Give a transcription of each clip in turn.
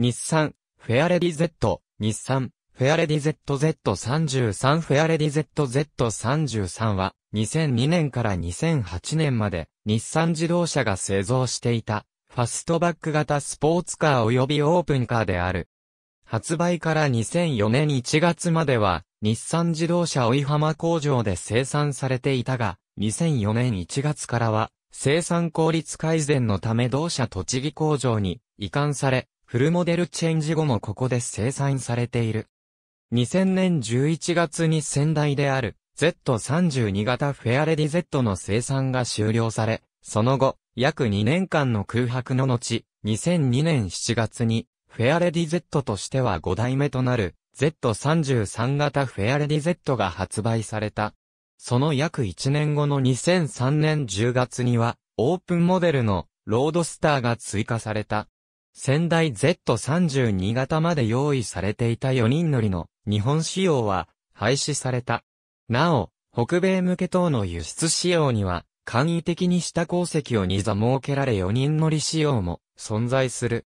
日産、フェアレディ Z、日産、フェアレディ ZZ33 フェアレディ ZZ33 は、2002年から2008年まで、日産自動車が製造していた、ファストバック型スポーツカー及びオープンカーである。発売から2004年1月までは、日産自動車追浜工場で生産されていたが、2004年1月からは、生産効率改善のため同社栃木工場に移管され、フルモデルチェンジ後もここで生産されている。2000年11月に先代である Z32 型フェアレディ Z の生産が終了され、その後、約2年間の空白の後、2002年7月に、フェアレディ Z としては5代目となる、Z33 型フェアレディ Z が発売された。その約1年後の2003年10月には、オープンモデルのロードスターが追加された。仙台 Z32 型まで用意されていた4人乗りの日本仕様は廃止された。なお、北米向け等の輸出仕様には、簡易的に下鉱石を2座設けられ4人乗り仕様も存在する。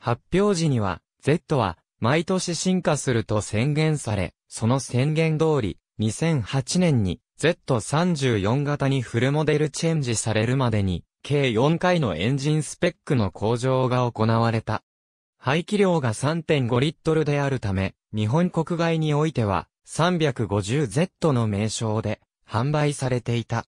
発表時には、Z は毎年進化すると宣言され、その宣言通り、2008年に Z34 型にフルモデルチェンジされるまでに計4回のエンジンスペックの向上が行われた。排気量が3.5リットルであるため、日本国外においては 350Z の名称で販売されていた。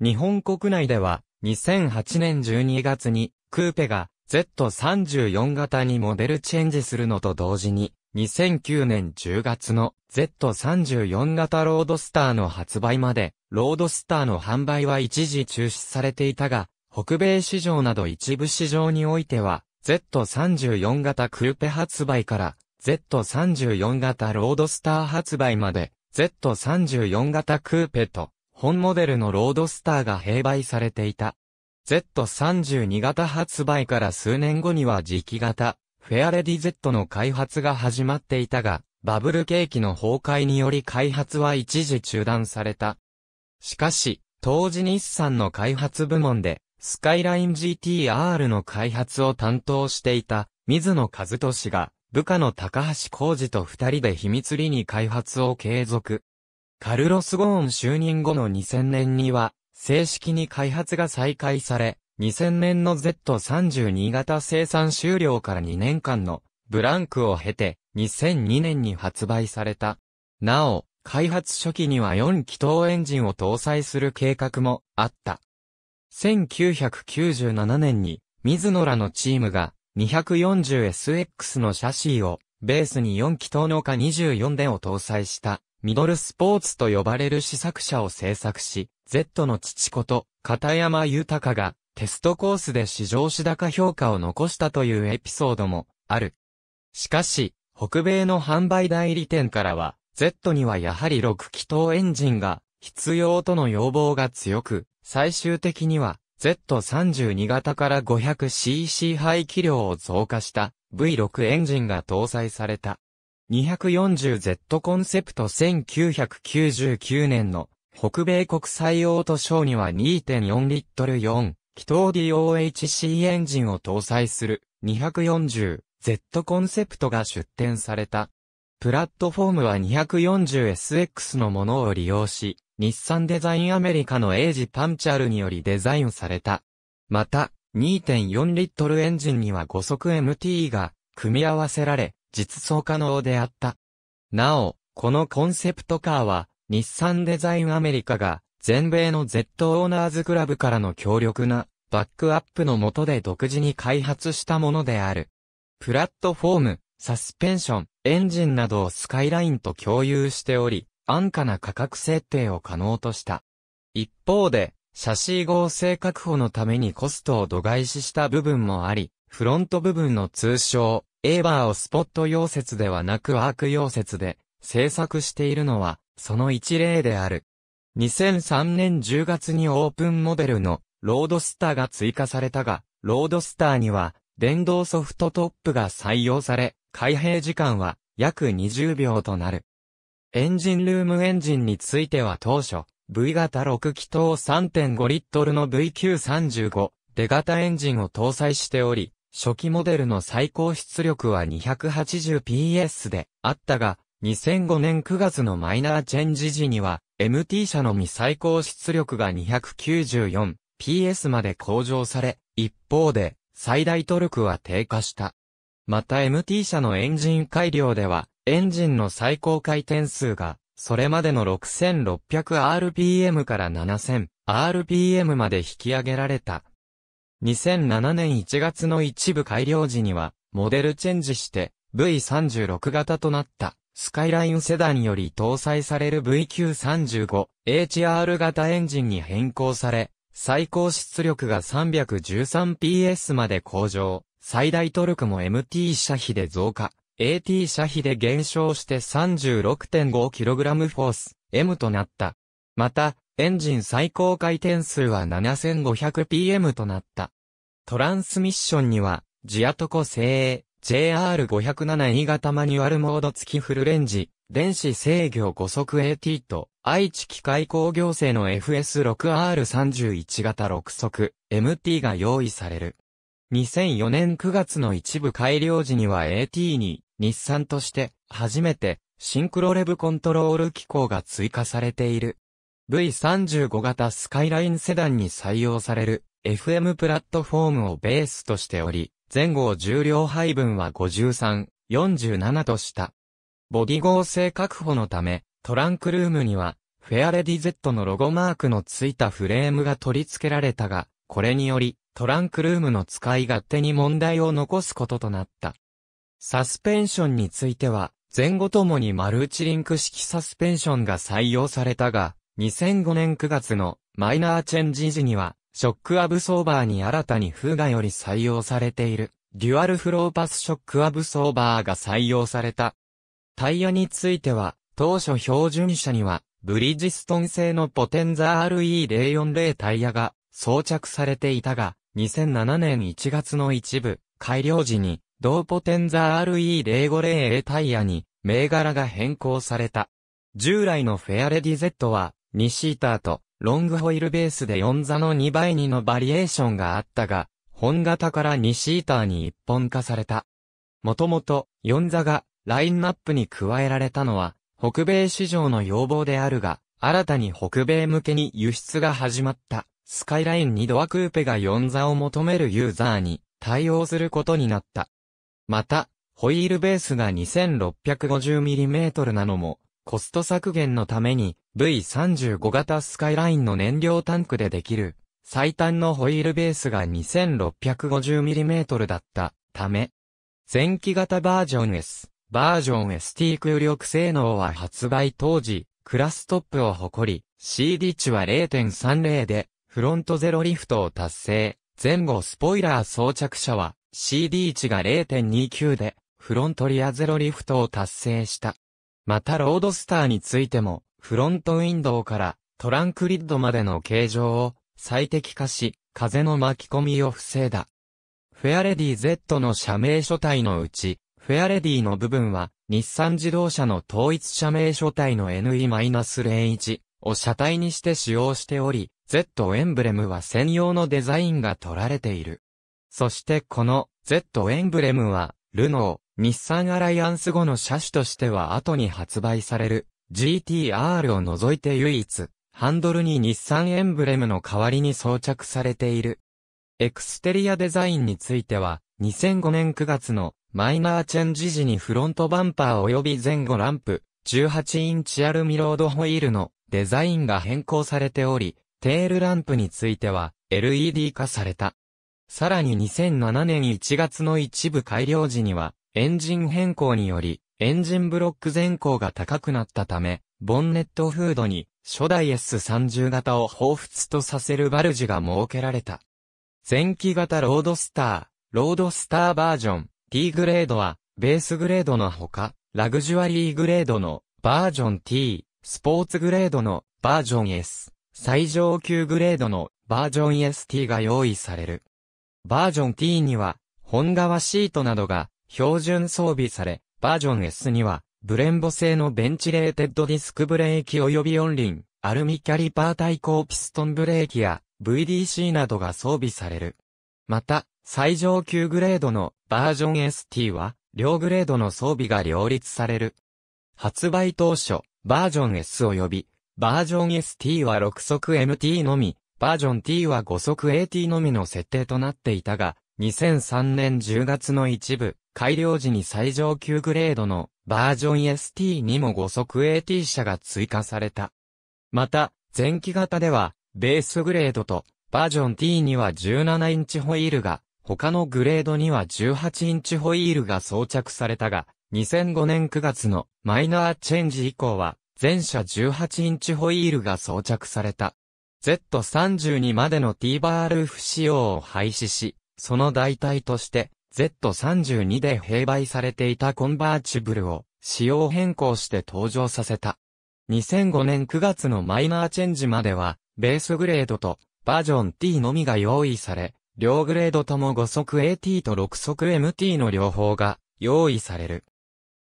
日本国内では2008年12月にクーペが Z34 型にモデルチェンジするのと同時に2009年10月の Z34 型ロードスターの発売までロードスターの販売は一時中止されていたが北米市場など一部市場においては、Z34 型クーペ発売から、Z34 型ロードスター発売まで、Z34 型クーペと、本モデルのロードスターが併売されていた。Z32 型発売から数年後には時期型、フェアレディ Z の開発が始まっていたが、バブル景気の崩壊により開発は一時中断された。しかし、当時日産の開発部門で、スカイライン GTR の開発を担当していた、水野和俊が、部下の高橋浩二と二人で秘密裏に開発を継続。カルロス・ゴーン就任後の2000年には、正式に開発が再開され、2000年の Z32 型生産終了から2年間のブランクを経て、2002年に発売された。なお、開発初期には4気筒エンジンを搭載する計画もあった。1997年に、水野らのチームが 240SX のシャシーをベースに4気筒のか24電を搭載したミドルスポーツと呼ばれる試作車を製作し、Z の父こと片山豊がテストコースで市場主高評価を残したというエピソードもある。しかし、北米の販売代理店からは、Z にはやはり6気筒エンジンが必要との要望が強く、最終的には Z32 型から 500cc 排気量を増加した V6 エンジンが搭載された。240Z コンセプト1999年の北米国際オートショーには2.4リットル4気筒 DOHC エンジンを搭載する 240Z コンセプトが出展された。プラットフォームは 240SX のものを利用し、日産デザインアメリカのエイジ・パンチャルによりデザインされた。また、2.4リットルエンジンには5速 MT が組み合わせられ、実装可能であった。なお、このコンセプトカーは、日産デザインアメリカが、全米の Z オーナーズクラブからの強力なバックアップの下で独自に開発したものである。プラットフォーム、サスペンション、エンジンなどをスカイラインと共有しており、安価な価格設定を可能とした。一方で、シャシー合成確保のためにコストを度外視した部分もあり、フロント部分の通称、エーバーをスポット溶接ではなくアーク溶接で製作しているのは、その一例である。2003年10月にオープンモデルのロードスターが追加されたが、ロードスターには電動ソフトトップが採用され、開閉時間は約20秒となる。エンジンルームエンジンについては当初、V 型6気筒3.5リットルの VQ35 出型エンジンを搭載しており、初期モデルの最高出力は 280PS であったが、2005年9月のマイナーチェンジ時には、MT 車のみ最高出力が 294PS まで向上され、一方で、最大トルクは低下した。また MT 車のエンジン改良では、エンジンの最高回転数が、それまでの 6600rpm から 7000rpm まで引き上げられた。2007年1月の一部改良時には、モデルチェンジして V36 型となった。スカイラインセダンより搭載される VQ35HR 型エンジンに変更され、最高出力が 313PS まで向上。最大トルクも MT 車比で増加、AT 車比で減少して 36.5kg フォース、M となった。また、エンジン最高回転数は 7500PM となった。トランスミッションには、ジアトコ製 JR507E 型マニュアルモード付きフルレンジ、電子制御5速 AT と、愛知機械工業製の FS6R31 型6速 MT が用意される。2004年9月の一部改良時には AT に日産として初めてシンクロレブコントロール機構が追加されている。V35 型スカイラインセダンに採用される FM プラットフォームをベースとしており、前後重量配分は53、47とした。ボディ合成確保のため、トランクルームには、フェアレディ Z のロゴマークのついたフレームが取り付けられたが、これにより、トランクルームの使い勝手に問題を残すこととなった。サスペンションについては、前後ともにマルチリンク式サスペンションが採用されたが、2005年9月のマイナーチェンジ時には、ショックアブソーバーに新たにフーガより採用されている、デュアルフローパスショックアブソーバーが採用された。タイヤについては、当初標準車には、ブリジストン製のポテンザ RE040 タイヤが装着されていたが、2007年1月の一部、改良時に、ドーポテンザ RE050A タイヤに、銘柄が変更された。従来のフェアレディ Z は、2シーターと、ロングホイールベースで4座の2倍2のバリエーションがあったが、本型から2シーターに一本化された。もともと、4座が、ラインナップに加えられたのは、北米市場の要望であるが、新たに北米向けに輸出が始まった。スカイライン2ドアクーペが4座を求めるユーザーに対応することになった。また、ホイールベースが 2650mm なのも、コスト削減のために V35 型スカイラインの燃料タンクでできる最短のホイールベースが 2650mm だったため、前期型バージョン S、バージョン ST 空力性能は発売当時、クラストップを誇り、CD 値は0.30で、フロントゼロリフトを達成。前後スポイラー装着者は CD 値が0.29でフロントリアゼロリフトを達成した。またロードスターについてもフロントウィンドウからトランクリッドまでの形状を最適化し風の巻き込みを防いだ。フェアレディ Z の社名書体のうちフェアレディの部分は日産自動車の統一社名書体の NE-01 を車体にして使用しており、Z エンブレムは専用のデザインが取られている。そしてこの Z エンブレムは、ルノー、日産アライアンス後の車種としては後に発売される GTR を除いて唯一、ハンドルに日産エンブレムの代わりに装着されている。エクステリアデザインについては、2005年9月のマイナーチェンジ時にフロントバンパー及び前後ランプ、18インチアルミロードホイールのデザインが変更されており、テールランプについては LED 化された。さらに2007年1月の一部改良時には、エンジン変更により、エンジンブロック前行が高くなったため、ボンネットフードに初代 S30 型を彷彿とさせるバルジが設けられた。前期型ロードスター、ロードスターバージョン T グレードは、ベースグレードのほか、ラグジュアリーグレードのバージョン T、スポーツグレードのバージョン S。最上級グレードのバージョン ST が用意される。バージョン T には、本革シートなどが標準装備され、バージョン S には、ブレンボ製のベンチレーテッドディスクブレーキ及び四輪、アルミキャリパー対抗ピストンブレーキや VDC などが装備される。また、最上級グレードのバージョン ST は、両グレードの装備が両立される。発売当初、バージョン S 及びバージョン ST は6速 MT のみ、バージョン T は5速 AT のみの設定となっていたが、2003年10月の一部、改良時に最上級グレードのバージョン ST にも5速 AT 車が追加された。また、前期型では、ベースグレードとバージョン T には17インチホイールが、他のグレードには18インチホイールが装着されたが、2005年9月のマイナーチェンジ以降は、全車18インチホイールが装着された。Z32 までの T バールーフ仕様を廃止し、その代替として Z32 で併売されていたコンバーチブルを仕様変更して登場させた。2005年9月のマイナーチェンジまでは、ベースグレードとバージョン T のみが用意され、両グレードとも5速 AT と6速 MT の両方が用意される。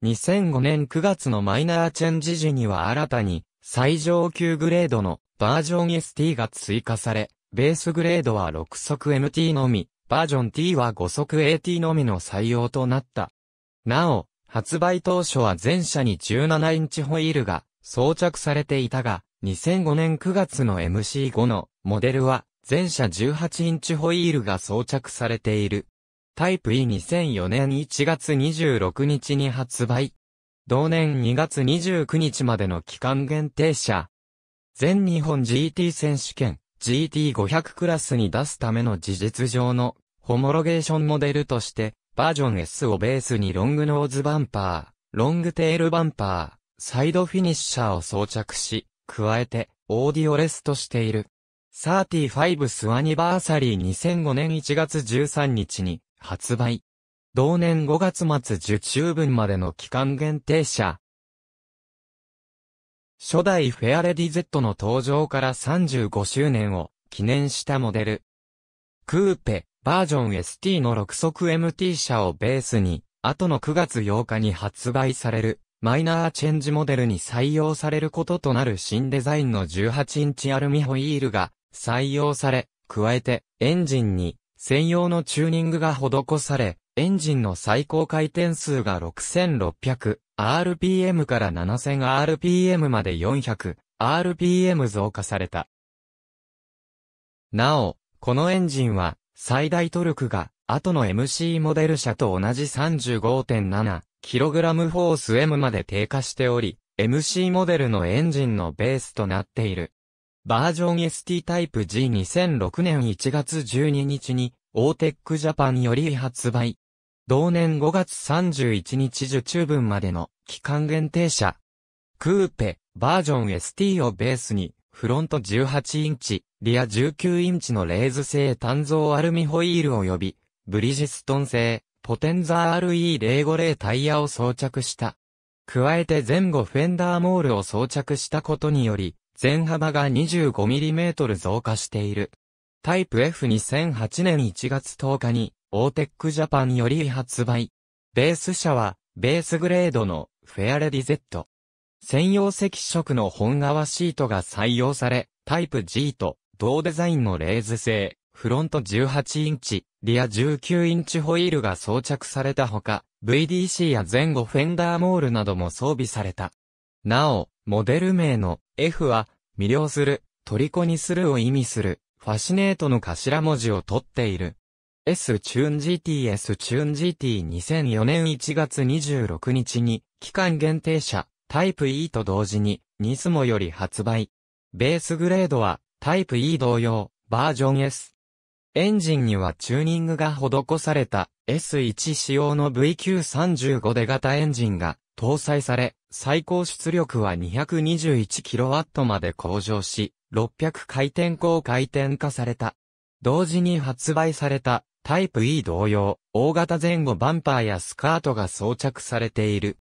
2005年9月のマイナーチェンジ時には新たに最上級グレードのバージョン ST が追加され、ベースグレードは6速 MT のみ、バージョン T は5速 AT のみの採用となった。なお、発売当初は全車に17インチホイールが装着されていたが、2005年9月の MC5 のモデルは全車18インチホイールが装着されている。タイプ E2004 年1月26日に発売。同年2月29日までの期間限定車。全日本 GT 選手権 GT500 クラスに出すための事実上のホモロゲーションモデルとして、バージョン S をベースにロングノーズバンパー、ロングテールバンパー、サイドフィニッシャーを装着し、加えて、オーディオレスとしている。35スアニバーサリー2005年1月13日に、発売。同年5月末受注分までの期間限定車。初代フェアレディ Z の登場から35周年を記念したモデル。クーペ、バージョン ST の6速 MT 車をベースに、後の9月8日に発売される、マイナーチェンジモデルに採用されることとなる新デザインの18インチアルミホイールが採用され、加えてエンジンに専用のチューニングが施され、エンジンの最高回転数が 6600rpm から 7000rpm まで 400rpm 増加された。なお、このエンジンは、最大トルクが、後の MC モデル車と同じ 35.7kg フォース M まで低下しており、MC モデルのエンジンのベースとなっている。バージョン ST タイプ G2006 年1月12日に、オーテックジャパンより発売。同年5月31日受注分までの期間限定車。クーペ、バージョン ST をベースに、フロント18インチ、リア19インチのレーズ製単造アルミホイール及び、ブリジストン製、ポテンザー RE050 タイヤを装着した。加えて前後フェンダーモールを装着したことにより、全幅が 25mm 増加している。タイプ F2008 年1月10日に、オーテックジャパンより発売。ベース車は、ベースグレードのフェアレディ Z。専用赤色の本革シートが採用され、タイプ G と同デザインのレーズ製、フロント18インチ、リア19インチホイールが装着されたほか、VDC や前後フェンダーモールなども装備された。なお、モデル名の F は、魅了する、虜にするを意味する、ファシネートの頭文字を取っている。S チューン GT S チューン GT2004 年1月26日に、期間限定車、タイプ E と同時に、ニスモより発売。ベースグレードは、タイプ E 同様、バージョン S。エンジンにはチューニングが施された S1 仕様の VQ35 で型エンジンが搭載され、最高出力は 221kW まで向上し、600回転高回転化された。同時に発売されたタイプ E 同様、大型前後バンパーやスカートが装着されている。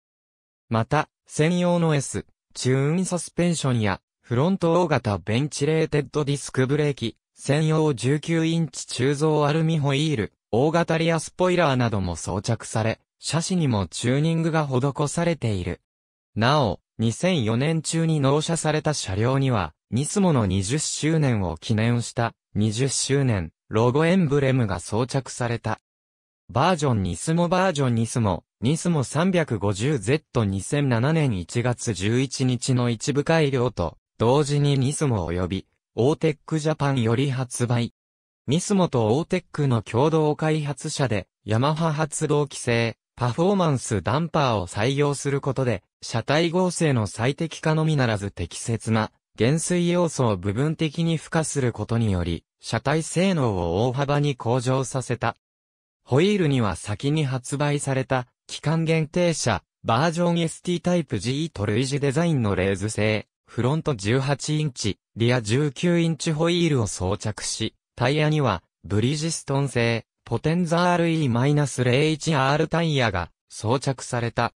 また、専用の S、チューンサスペンションや、フロント大型ベンチレーテッドディスクブレーキ、専用19インチ鋳造アルミホイール、大型リアスポイラーなども装着され、車種にもチューニングが施されている。なお、2004年中に納車された車両には、ニスモの20周年を記念した20周年ロゴエンブレムが装着された。バージョンニスモバージョンニスモ、ニスモ 350Z2007 年1月11日の一部改良と、同時にニスモ及び、オーテックジャパンより発売。ニスモとオーテックの共同開発者で、ヤマハ発動規制、パフォーマンスダンパーを採用することで、車体合成の最適化のみならず適切な、減衰要素を部分的に付加することにより、車体性能を大幅に向上させた。ホイールには先に発売された、期間限定車、バージョン ST タイプ g と類似デザインのレーズ製、フロント18インチ、リア19インチホイールを装着し、タイヤには、ブリジストン製、ポテンザ RE-01R タイヤが装着された。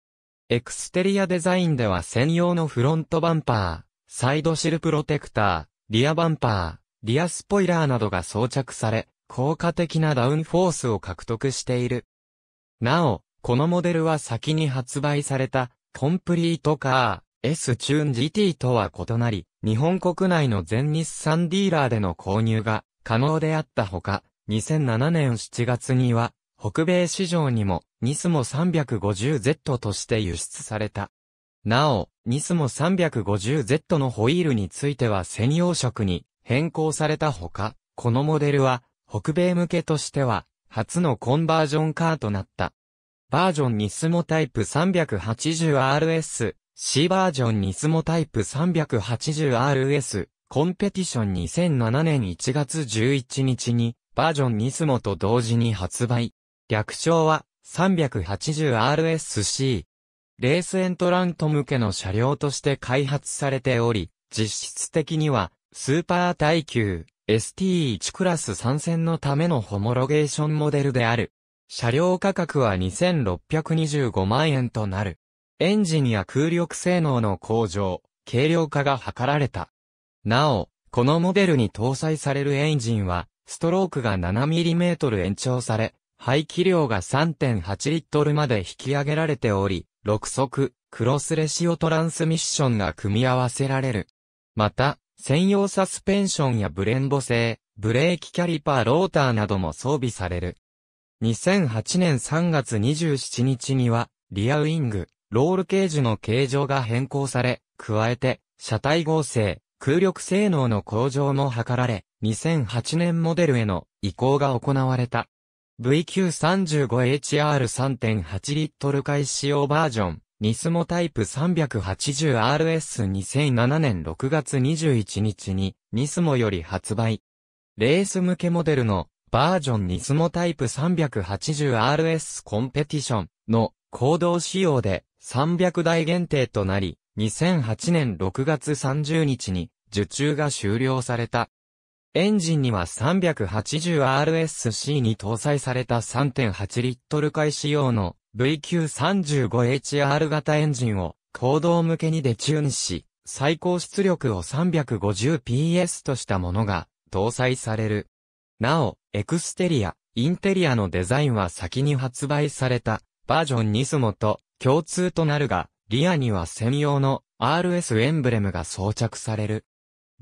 エクステリアデザインでは専用のフロントバンパー、サイドシルプロテクター、リアバンパー、リアスポイラーなどが装着され、効果的なダウンフォースを獲得している。なお、このモデルは先に発売された、コンプリートカー、S チューン GT とは異なり、日本国内の全日産ディーラーでの購入が可能であったほか、2007年7月には、北米市場にも、ニスモ 350Z として輸出された。なお、ニスモ 350Z のホイールについては専用色に変更されたほか、このモデルは、北米向けとしては、初のコンバージョンカーとなった。バージョンニスモタイプ 380RS、C バージョンニスモタイプ 380RS、コンペティション2007年1月11日に、バージョンニスモと同時に発売。略称は 380RSC。レースエントラント向けの車両として開発されており、実質的にはスーパー耐久 ST1 クラス参戦のためのホモロゲーションモデルである。車両価格は2625万円となる。エンジンや空力性能の向上、軽量化が図られた。なお、このモデルに搭載されるエンジンは、ストロークが 7mm 延長され、排気量が3.8リットルまで引き上げられており、6速、クロスレシオトランスミッションが組み合わせられる。また、専用サスペンションやブレンボ製、ブレーキキャリパーローターなども装備される。2008年3月27日には、リアウィング、ロールケージの形状が変更され、加えて、車体合成、空力性能の向上も図られ、2008年モデルへの移行が行われた。VQ35HR3.8 リットル回始用バージョン、ニスモタイプ 380RS2007 年6月21日に、ニスモより発売。レース向けモデルのバージョンニスモタイプ 380RS コンペティションの行動仕様で300台限定となり、2008年6月30日に受注が終了された。エンジンには 380RSC に搭載された3.8リットル回仕様の VQ35HR 型エンジンを行動向けにデチューンし、最高出力を 350PS としたものが搭載される。なお、エクステリア、インテリアのデザインは先に発売されたバージョンニスモと共通となるが、リアには専用の RS エンブレムが装着される。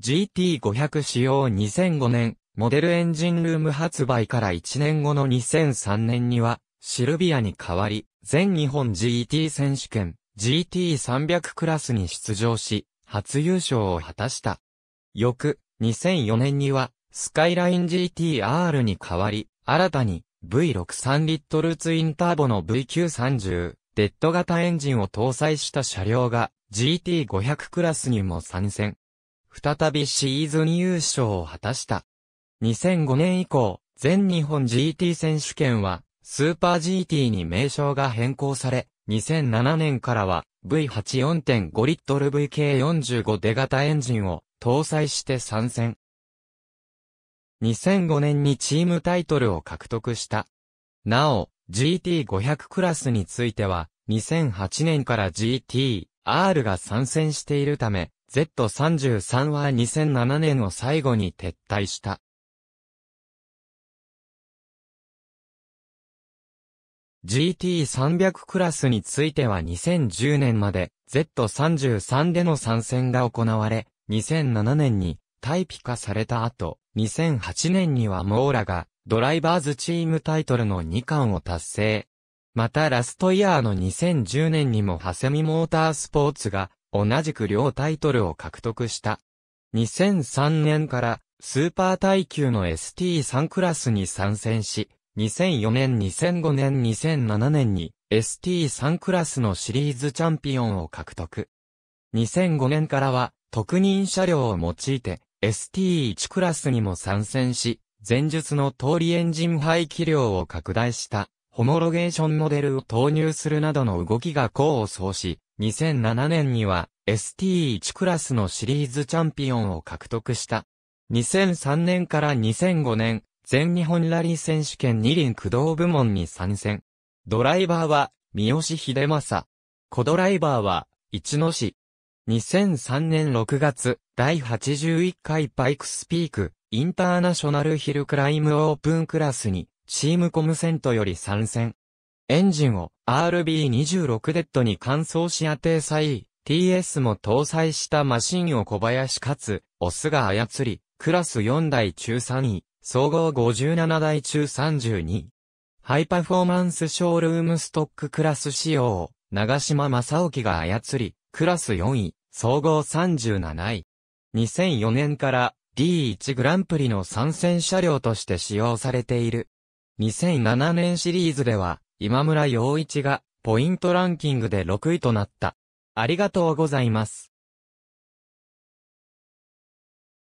GT500 使用2005年、モデルエンジンルーム発売から1年後の2003年には、シルビアに代わり、全日本 GT 選手権 GT300 クラスに出場し、初優勝を果たした。翌、2004年には、スカイライン GTR に代わり、新たに V63 リットルツインターボの V930、デッド型エンジンを搭載した車両が GT500 クラスにも参戦。再びシーズン優勝を果たした。2005年以降、全日本 GT 選手権は、スーパー GT に名称が変更され、2007年からは V84.5 リットル VK45 出型エンジンを搭載して参戦。2005年にチームタイトルを獲得した。なお、GT500 クラスについては、2008年から GT、R が参戦しているため、Z33 は2007年を最後に撤退した。GT300 クラスについては2010年まで Z33 での参戦が行われ、2007年にタイピ化された後、2008年にはモーラがドライバーズチームタイトルの2冠を達成。またラストイヤーの2010年にもハセミモータースポーツが同じく両タイトルを獲得した。2003年からスーパー耐久の ST3 クラスに参戦し、2004年、2005年、2007年に ST3 クラスのシリーズチャンピオンを獲得。2005年からは特任車両を用いて ST1 クラスにも参戦し、前述の通りエンジン排気量を拡大した、ホモロゲーションモデルを投入するなどの動きが功を奏し、2007年には ST1 クラスのシリーズチャンピオンを獲得した。2003年から2005年、全日本ラリー選手権二輪駆動部門に参戦。ドライバーは、三好秀正。小ドライバーは、一野市。2003年6月、第81回バイクスピーク、インターナショナルヒルクライムオープンクラスに、チームコムセントより参戦。エンジンを RB26 デッドに換装し当て際、TS も搭載したマシンを小林勝、オスが操り、クラス4台中3位、総合57台中32位。ハイパフォーマンスショールームストッククラス仕様を、長島正興が操り、クラス4位、総合37位。2004年から D1 グランプリの参戦車両として使用されている。2007年シリーズでは、今村洋一が、ポイントランキングで6位となった。ありがとうございます。